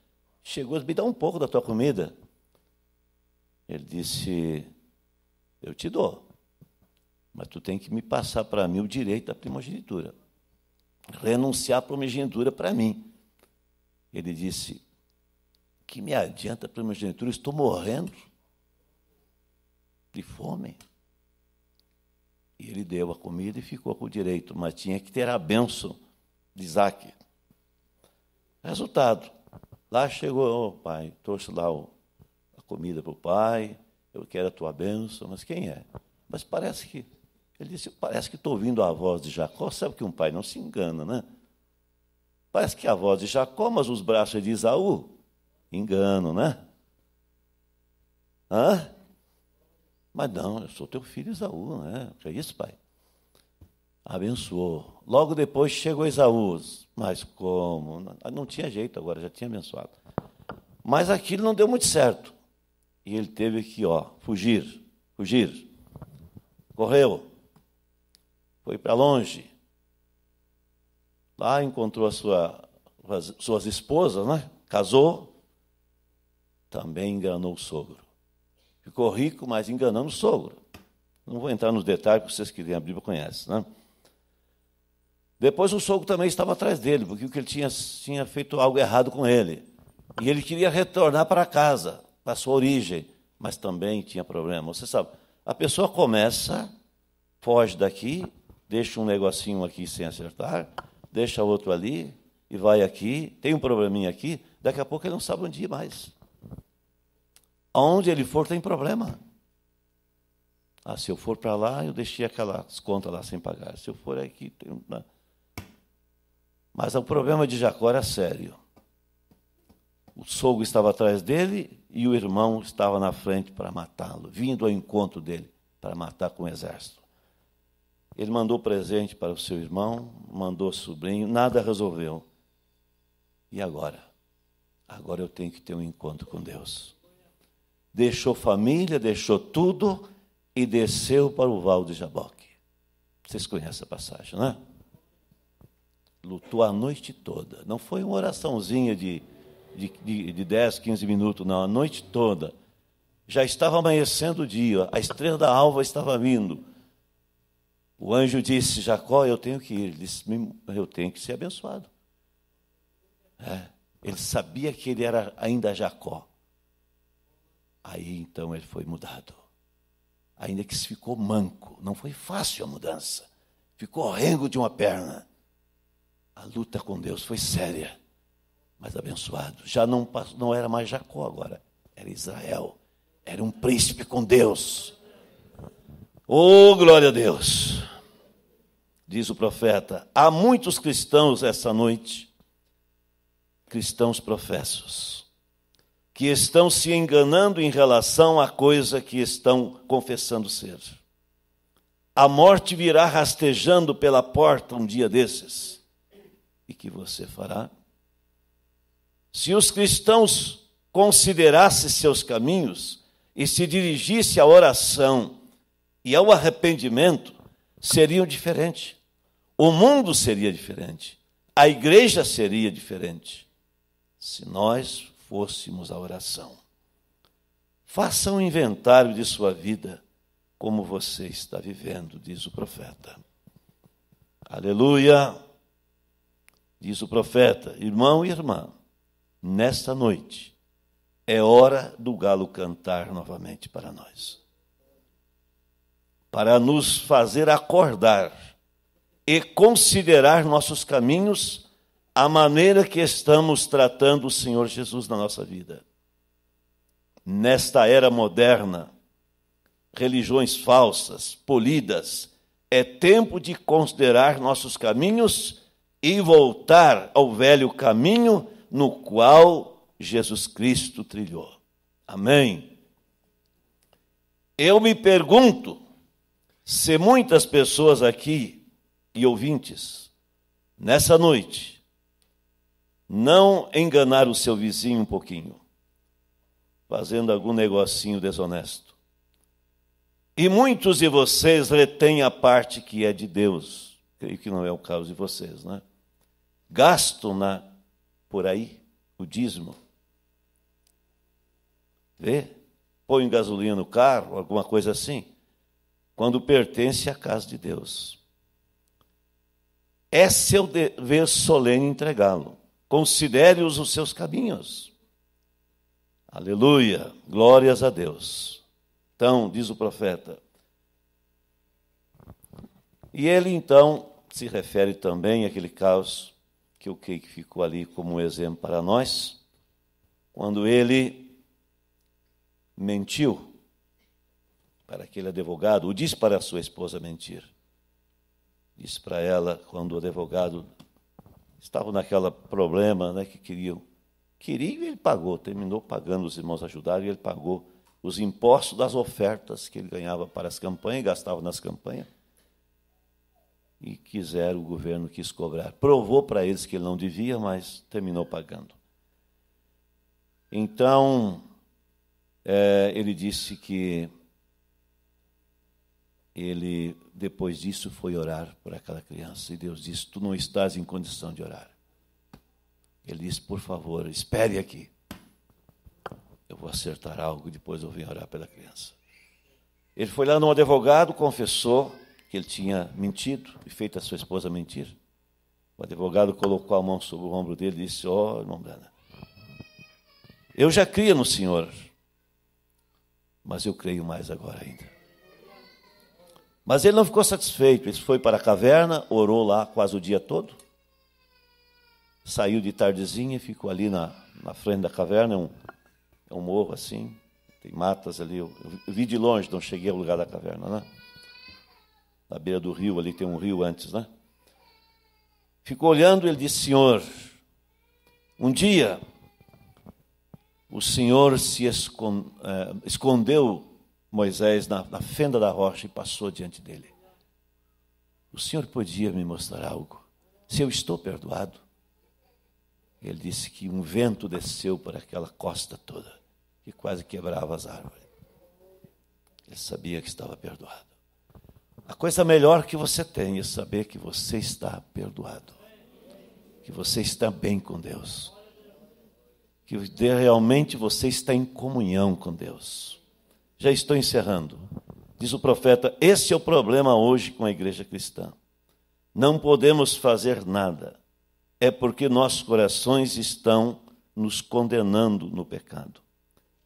Speaker 1: Chegou, me dá um pouco da tua comida. Ele disse: Eu te dou, mas tu tem que me passar para mim o direito da primogenitura, renunciar a primogenitura para mim. Ele disse: Que me adianta a primogenitura? Estou morrendo de fome. E ele deu a comida e ficou com o direito, mas tinha que ter a benção de Isaac. Resultado: lá chegou, o pai, trouxe lá o comida para o pai, eu quero a tua bênção, mas quem é? Mas parece que, ele disse, parece que estou ouvindo a voz de Jacó, sabe que um pai não se engana, né? Parece que a voz de Jacó, mas os braços de Isaú, engano, né? Hã? Mas não, eu sou teu filho Isaú, né? Que é isso, pai? Abençoou. Logo depois chegou Isaú, mas como? Não tinha jeito agora, já tinha abençoado. Mas aquilo não deu muito certo. E ele teve que, ó, fugir, fugir. Correu. Foi para longe. Lá encontrou a sua, as, suas esposas, né? Casou. Também enganou o sogro. Ficou rico, mas enganando o sogro. Não vou entrar nos detalhes, porque vocês que vêm a Bíblia conhecem, né? Depois o sogro também estava atrás dele, porque ele tinha, tinha feito algo errado com ele. E ele queria retornar para casa para a sua origem, mas também tinha problema. Você sabe, a pessoa começa, foge daqui, deixa um negocinho aqui sem acertar, deixa outro ali e vai aqui, tem um probleminha aqui, daqui a pouco ele não sabe onde ir mais. Aonde ele for tem problema. Ah, se eu for para lá, eu deixei aquelas contas lá sem pagar. Se eu for aqui, tem Mas o problema de Jacó era sério. O sogro estava atrás dele e o irmão estava na frente para matá-lo, vindo ao encontro dele para matar com o exército. Ele mandou presente para o seu irmão, mandou sobrinho, nada resolveu. E agora? Agora eu tenho que ter um encontro com Deus. Deixou família, deixou tudo e desceu para o Val de Jaboque. Vocês conhecem a passagem, não é? Lutou a noite toda. Não foi uma oraçãozinha de de, de, de 10, 15 minutos, não, a noite toda. Já estava amanhecendo o dia, a estrela da alva estava vindo. O anjo disse: Jacó, eu tenho que ir. Ele disse: Eu tenho que ser abençoado. É, ele sabia que ele era ainda Jacó. Aí então ele foi mudado. Ainda que se ficou manco, não foi fácil a mudança. Ficou rengo de uma perna. A luta com Deus foi séria mas abençoado. Já não, não era mais Jacó agora, era Israel. Era um príncipe com Deus. Oh, glória a Deus! Diz o profeta: há muitos cristãos essa noite, cristãos professos, que estão se enganando em relação à coisa que estão confessando ser. A morte virá rastejando pela porta um dia desses. E que você fará? Se os cristãos considerassem seus caminhos e se dirigissem à oração e ao arrependimento, seriam diferentes. O mundo seria diferente. A igreja seria diferente. Se nós fôssemos à oração. Faça um inventário de sua vida, como você está vivendo, diz o profeta. Aleluia! Diz o profeta, irmão e irmã nesta noite, é hora do galo cantar novamente para nós. Para nos fazer acordar e considerar nossos caminhos, a maneira que estamos tratando o Senhor Jesus na nossa vida. Nesta era moderna, religiões falsas, polidas, é tempo de considerar nossos caminhos e voltar ao velho caminho no qual Jesus Cristo trilhou. Amém. Eu me pergunto se muitas pessoas aqui e ouvintes, nessa noite, não enganar o seu vizinho um pouquinho, fazendo algum negocinho desonesto. E muitos de vocês retêm a parte que é de Deus. Creio que não é o caso de vocês, né? Gasto na por aí o dízimo. Vê? Põe gasolina no carro, alguma coisa assim. Quando pertence à casa de Deus. É seu dever solene entregá-lo. Considere-os os seus caminhos. Aleluia. Glórias a Deus. Então, diz o profeta. E ele então se refere também àquele caos que eu creio que ficou ali como um exemplo para nós, quando ele mentiu para aquele advogado, ou disse para a sua esposa mentir. Disse para ela, quando o advogado estava naquela problema né, que queriam. queria e ele pagou, terminou pagando, os irmãos ajudaram e ele pagou os impostos das ofertas que ele ganhava para as campanhas, gastava nas campanhas e quiser o governo quis cobrar. Provou para eles que ele não devia, mas terminou pagando. Então, é, ele disse que ele, depois disso, foi orar por aquela criança. E Deus disse: Tu não estás em condição de orar. Ele disse: Por favor, espere aqui. Eu vou acertar algo, depois eu venho orar pela criança. Ele foi lá no advogado, confessou, que ele tinha mentido e feito a sua esposa mentir. O advogado colocou a mão sobre o ombro dele e disse: Ó, oh, irmão Dana, eu já cria no Senhor, mas eu creio mais agora ainda. Mas ele não ficou satisfeito, ele foi para a caverna, orou lá quase o dia todo, saiu de tardezinha e ficou ali na, na frente da caverna, é um, é um morro assim, tem matas ali, eu, eu vi de longe, não cheguei ao lugar da caverna, né? na beira do rio, ali tem um rio antes, né? Ficou olhando, ele disse: Senhor, um dia o Senhor se eh, escondeu Moisés na, na fenda da rocha e passou diante dele. O Senhor podia me mostrar algo? Se eu estou perdoado? Ele disse que um vento desceu por aquela costa toda e quase quebrava as árvores. Ele sabia que estava perdoado. A coisa melhor que você tem é saber que você está perdoado, que você está bem com Deus, que realmente você está em comunhão com Deus. Já estou encerrando. Diz o profeta: esse é o problema hoje com a igreja cristã. Não podemos fazer nada, é porque nossos corações estão nos condenando no pecado.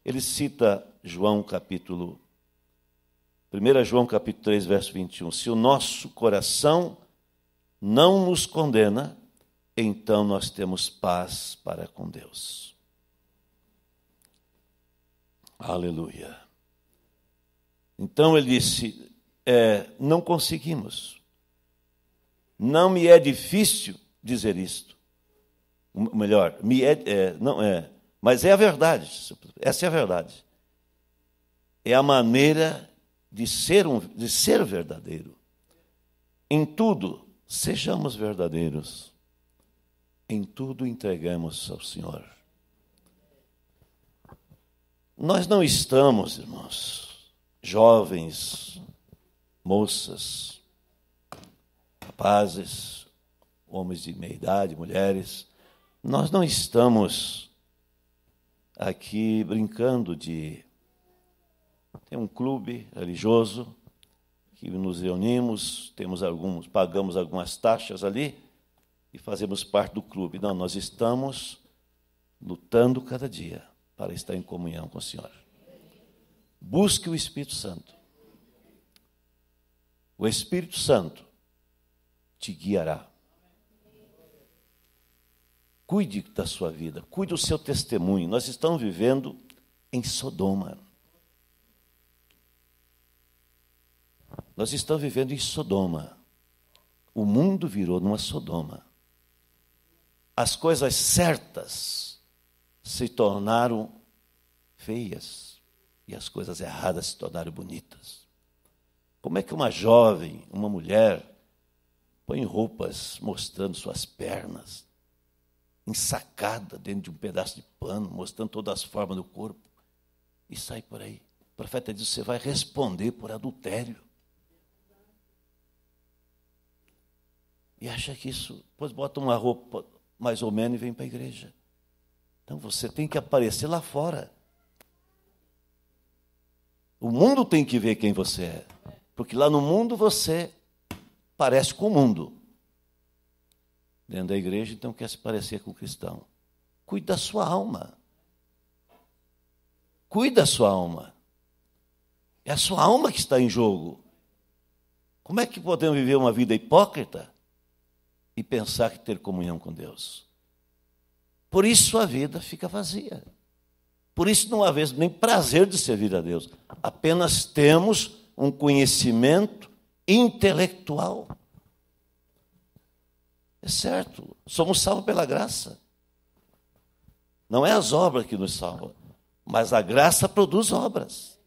Speaker 1: Ele cita João capítulo 1 João capítulo 3, verso 21. Se o nosso coração não nos condena, então nós temos paz para com Deus. Aleluia. Então ele disse: é, não conseguimos. Não me é difícil dizer isto. Melhor, me é, é, não é, mas é a verdade. Essa é a verdade. É a maneira de ser, um, de ser verdadeiro. Em tudo, sejamos verdadeiros. Em tudo entregamos ao Senhor. Nós não estamos, irmãos, jovens, moças, rapazes, homens de meia idade, mulheres, nós não estamos aqui brincando de tem é um clube religioso que nos reunimos, temos alguns, pagamos algumas taxas ali e fazemos parte do clube. Não, nós estamos lutando cada dia para estar em comunhão com o Senhor. Busque o Espírito Santo. O Espírito Santo te guiará. Cuide da sua vida, cuide do seu testemunho. Nós estamos vivendo em Sodoma. Nós estamos vivendo em Sodoma. O mundo virou numa Sodoma. As coisas certas se tornaram feias e as coisas erradas se tornaram bonitas. Como é que uma jovem, uma mulher, põe roupas mostrando suas pernas, ensacada dentro de um pedaço de pano, mostrando todas as formas do corpo, e sai por aí? O profeta diz: você vai responder por adultério. E acha que isso. Depois bota uma roupa mais ou menos e vem para a igreja. Então você tem que aparecer lá fora. O mundo tem que ver quem você é. Porque lá no mundo você parece com o mundo. Dentro da igreja, então, quer se parecer com o cristão. Cuide da sua alma. Cuide da sua alma. É a sua alma que está em jogo. Como é que podemos viver uma vida hipócrita? e pensar que ter comunhão com Deus. Por isso sua vida fica vazia. Por isso não há vez nem prazer de servir a Deus. Apenas temos um conhecimento intelectual. É certo, somos salvos pela graça. Não é as obras que nos salvam, mas a graça produz obras.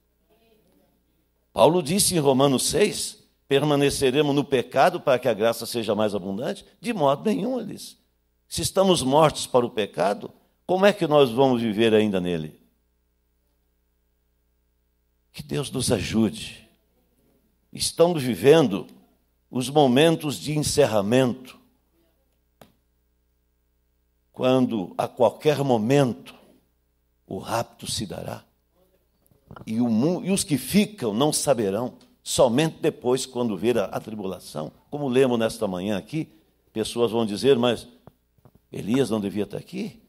Speaker 1: Paulo disse em Romanos 6 permaneceremos no pecado para que a graça seja mais abundante? De modo nenhum, eles. Se estamos mortos para o pecado, como é que nós vamos viver ainda nele? Que Deus nos ajude. Estamos vivendo os momentos de encerramento, quando a qualquer momento o rapto se dará e, o, e os que ficam não saberão somente depois, quando vir a, a tribulação. Como lemos nesta manhã aqui, pessoas vão dizer, mas Elias não devia estar aqui?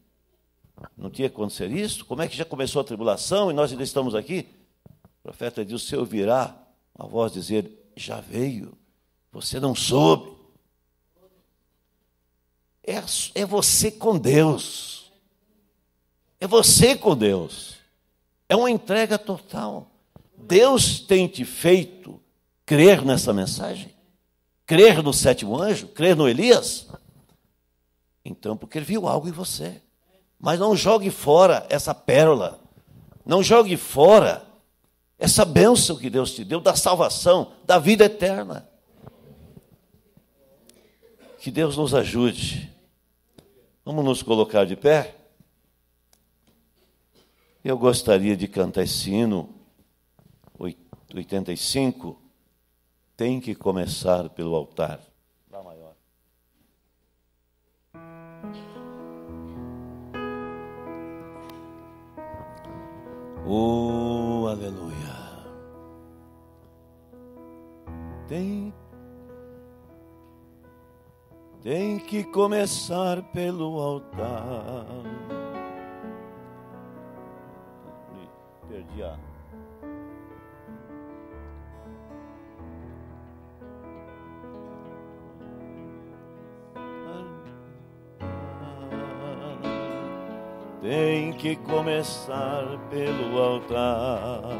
Speaker 1: Não tinha que acontecer isso? Como é que já começou a tribulação e nós ainda estamos aqui? O profeta diz: Se ouvirá a voz dizer, já veio, você não soube. É, é você com Deus. É você com Deus. É uma entrega total. Deus tem te feito crer nessa mensagem? Crer no sétimo anjo? Crer no Elias? Então, porque ele viu algo em você. Mas não jogue fora essa pérola. Não jogue fora essa bênção que Deus te deu da salvação, da vida eterna. Que Deus nos ajude. Vamos nos colocar de pé? Eu gostaria de cantar esse hino. 85 tem que começar pelo altar. Dá maior. Oh, aleluia. Tem tem que começar pelo altar. Perdi a tem que começar pelo altar.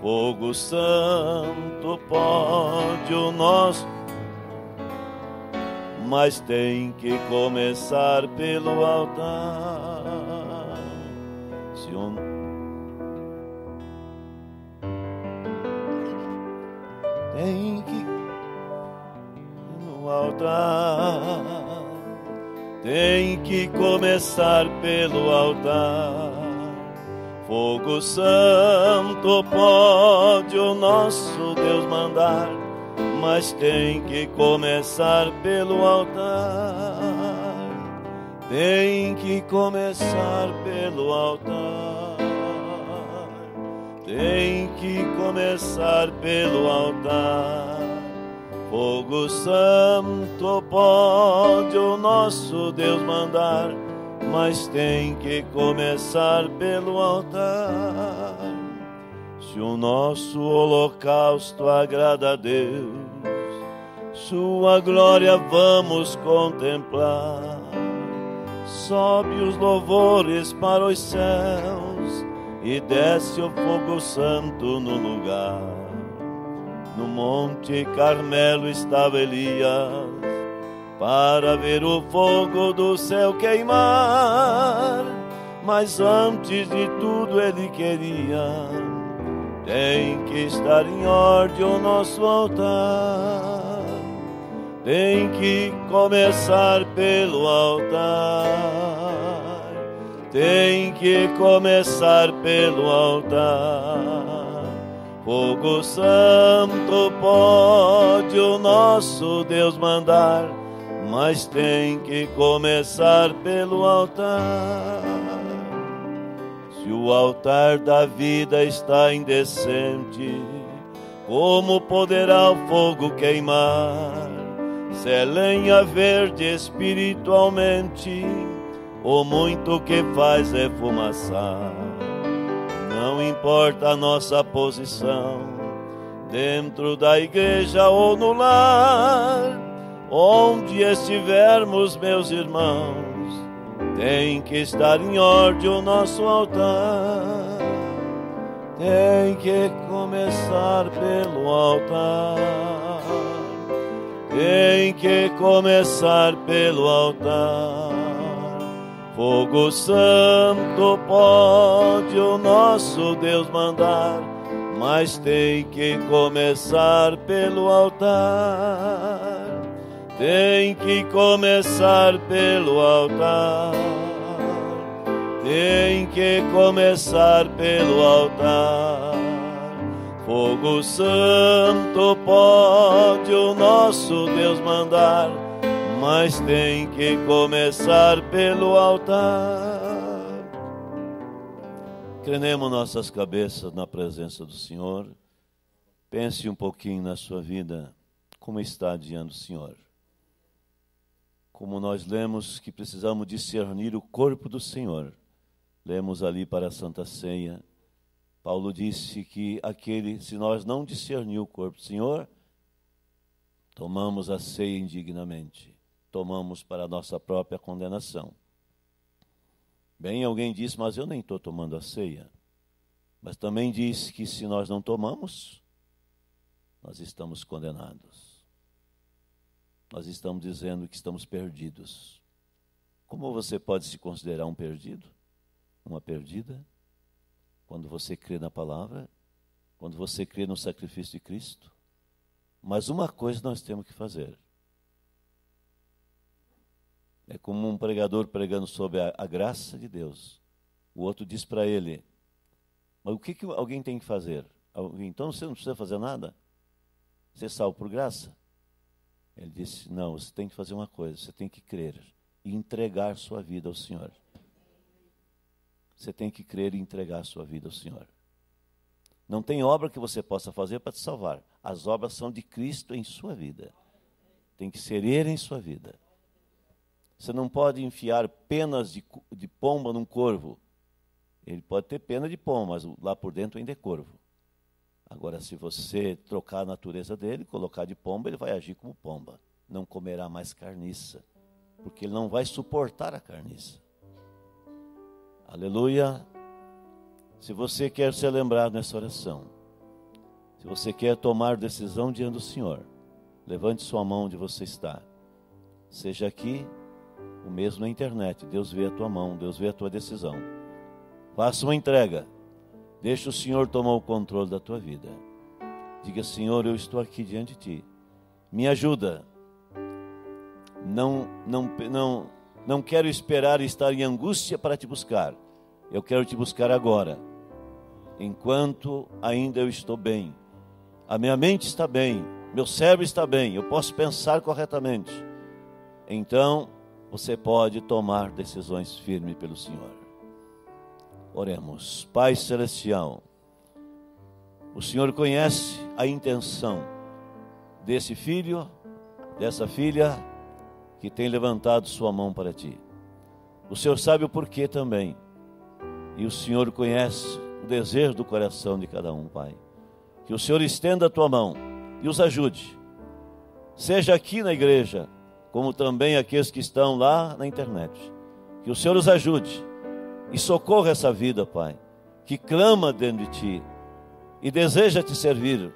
Speaker 1: Fogo santo pode o nosso, mas tem que começar pelo altar. Se um tem que no altar tem que começar pelo altar. Fogo santo pode o nosso Deus mandar, mas tem que começar pelo altar. Tem que começar pelo altar. Tem que começar pelo altar. Fogo santo pode o nosso Deus mandar, mas tem que começar pelo altar. Se o nosso holocausto agrada a Deus, sua glória vamos contemplar. Sobe os louvores para os céus e desce o fogo santo no lugar. No Monte Carmelo estava Elias para ver o fogo do céu queimar. Mas antes de tudo ele queria tem que estar em ordem o nosso altar. Tem que começar pelo altar. Tem que começar pelo altar. Fogo santo pode o nosso Deus mandar, mas tem que começar pelo altar. Se o altar da vida está indecente, como poderá o fogo queimar? Se é lenha verde espiritualmente, o muito que faz é fumaçar. Não importa a nossa posição, dentro da igreja ou no lar, onde estivermos, meus irmãos, tem que estar em ordem o nosso altar. Tem que começar pelo altar. Tem que começar pelo altar. Fogo santo pode o nosso Deus mandar, mas tem que começar pelo altar. Tem que começar pelo altar. Tem que começar pelo altar. Fogo santo pode o nosso Deus mandar mas tem que começar pelo altar. Crenemos nossas cabeças na presença do Senhor. Pense um pouquinho na sua vida, como está diante do Senhor. Como nós lemos que precisamos discernir o corpo do Senhor. Lemos ali para a Santa Ceia. Paulo disse que aquele, se nós não discernir o corpo do Senhor, tomamos a ceia indignamente tomamos para a nossa própria condenação. Bem, alguém disse, mas eu nem estou tomando a ceia. Mas também diz que se nós não tomamos, nós estamos condenados. Nós estamos dizendo que estamos perdidos. Como você pode se considerar um perdido? Uma perdida? Quando você crê na palavra, quando você crê no sacrifício de Cristo. Mas uma coisa nós temos que fazer é como um pregador pregando sobre a, a graça de Deus. O outro diz para ele: Mas o que, que alguém tem que fazer? Então você não precisa fazer nada? Você é salvo por graça? Ele disse: Não, você tem que fazer uma coisa, você tem que crer e entregar sua vida ao Senhor. Você tem que crer e entregar sua vida ao Senhor. Não tem obra que você possa fazer para te salvar. As obras são de Cristo em sua vida. Tem que ser Ele em sua vida. Você não pode enfiar penas de, de pomba num corvo. Ele pode ter pena de pomba, mas lá por dentro ainda é corvo. Agora, se você trocar a natureza dele, colocar de pomba, ele vai agir como pomba. Não comerá mais carniça, porque ele não vai suportar a carniça. Aleluia! Se você quer ser lembrado nessa oração, se você quer tomar decisão diante do Senhor, levante sua mão onde você está. Seja aqui mesmo na internet. Deus vê a tua mão, Deus vê a tua decisão. Faça uma entrega. Deixa o Senhor tomar o controle da tua vida. Diga, Senhor, eu estou aqui diante de ti. Me ajuda. Não, não, não, não quero esperar estar em angústia para te buscar. Eu quero te buscar agora. Enquanto ainda eu estou bem. A minha mente está bem. Meu cérebro está bem. Eu posso pensar corretamente. Então, você pode tomar decisões firmes pelo Senhor. Oremos. Pai Celestial, o Senhor conhece a intenção desse filho, dessa filha que tem levantado sua mão para ti. O Senhor sabe o porquê também. E o Senhor conhece o desejo do coração de cada um, Pai. Que o Senhor estenda a tua mão e os ajude. Seja aqui na igreja como também aqueles que estão lá na internet. Que o Senhor os ajude e socorra essa vida, Pai, que clama dentro de Ti e deseja Te servir,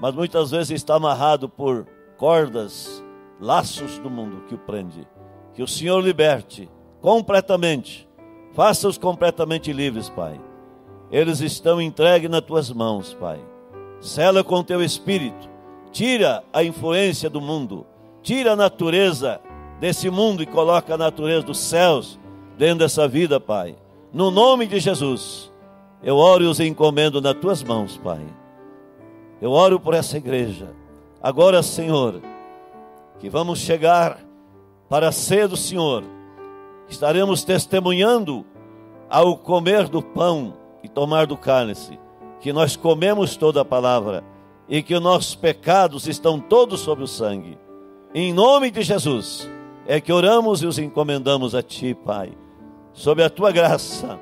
Speaker 1: mas muitas vezes está amarrado por cordas, laços do mundo que o prende. Que o Senhor liberte completamente, faça-os completamente livres, Pai. Eles estão entregues nas Tuas mãos, Pai. Sela com Teu Espírito, tira a influência do mundo Tira a natureza desse mundo e coloca a natureza dos céus dentro dessa vida, Pai. No nome de Jesus, eu oro e os encomendo nas tuas mãos, Pai. Eu oro por essa igreja. Agora, Senhor, que vamos chegar para ser do Senhor, estaremos testemunhando ao comer do pão e tomar do cálice, que nós comemos toda a palavra e que nossos pecados estão todos sobre o sangue. Em nome de Jesus é que oramos e os encomendamos a Ti, Pai. Sob a Tua graça,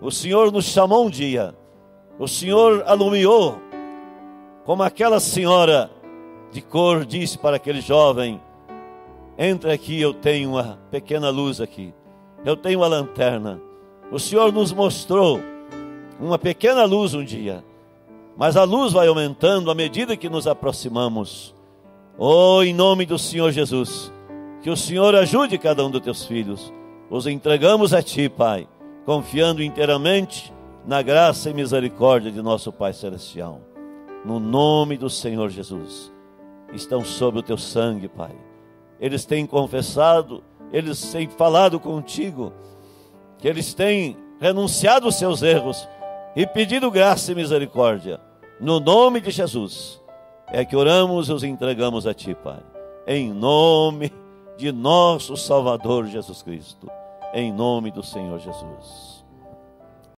Speaker 1: o Senhor nos chamou um dia, o Senhor alumiou, como aquela senhora de cor disse para aquele jovem: Entra aqui, eu tenho uma pequena luz aqui, eu tenho uma lanterna. O Senhor nos mostrou uma pequena luz um dia, mas a luz vai aumentando à medida que nos aproximamos. Oh, em nome do Senhor Jesus, que o Senhor ajude cada um dos teus filhos. Os entregamos a ti, Pai, confiando inteiramente na graça e misericórdia de nosso Pai celestial. No nome do Senhor Jesus. Estão sob o teu sangue, Pai. Eles têm confessado, eles têm falado contigo, que eles têm renunciado aos seus erros e pedido graça e misericórdia. No nome de Jesus é que oramos e os entregamos a Ti, Pai. Em nome de nosso Salvador Jesus Cristo. Em nome do Senhor Jesus.